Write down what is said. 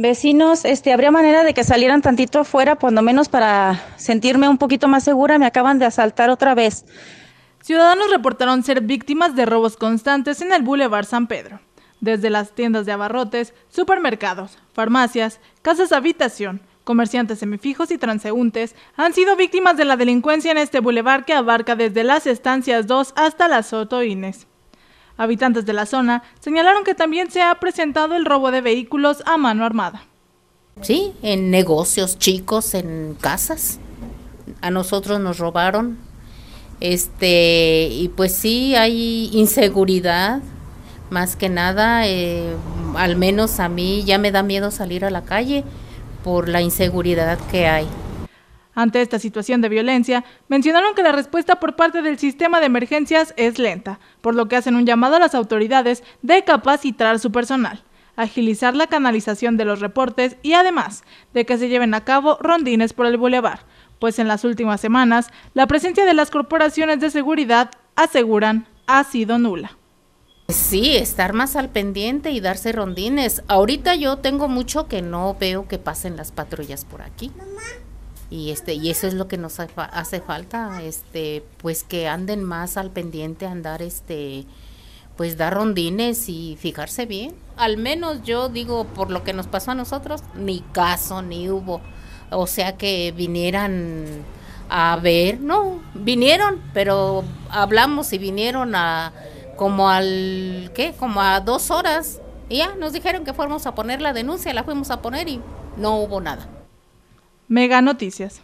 Vecinos, este, habría manera de que salieran tantito afuera, por lo menos para sentirme un poquito más segura, me acaban de asaltar otra vez. Ciudadanos reportaron ser víctimas de robos constantes en el Boulevard San Pedro, desde las tiendas de abarrotes, supermercados, farmacias, casas de habitación, comerciantes semifijos y transeúntes han sido víctimas de la delincuencia en este bulevar que abarca desde las estancias 2 hasta las Soto Habitantes de la zona señalaron que también se ha presentado el robo de vehículos a mano armada. Sí, en negocios chicos, en casas. A nosotros nos robaron. Este, y pues sí, hay inseguridad, más que nada, eh, al menos a mí ya me da miedo salir a la calle por la inseguridad que hay. Ante esta situación de violencia, mencionaron que la respuesta por parte del sistema de emergencias es lenta, por lo que hacen un llamado a las autoridades de capacitar a su personal agilizar la canalización de los reportes y además de que se lleven a cabo rondines por el bulevar, pues en las últimas semanas la presencia de las corporaciones de seguridad aseguran ha sido nula. Sí, estar más al pendiente y darse rondines. Ahorita yo tengo mucho que no veo que pasen las patrullas por aquí y este y eso es lo que nos hace falta este pues que anden más al pendiente andar este pues dar rondines y fijarse bien al menos yo digo por lo que nos pasó a nosotros ni caso ni hubo o sea que vinieran a ver no vinieron pero hablamos y vinieron a como al qué como a dos horas y ya nos dijeron que fuéramos a poner la denuncia la fuimos a poner y no hubo nada Mega Noticias.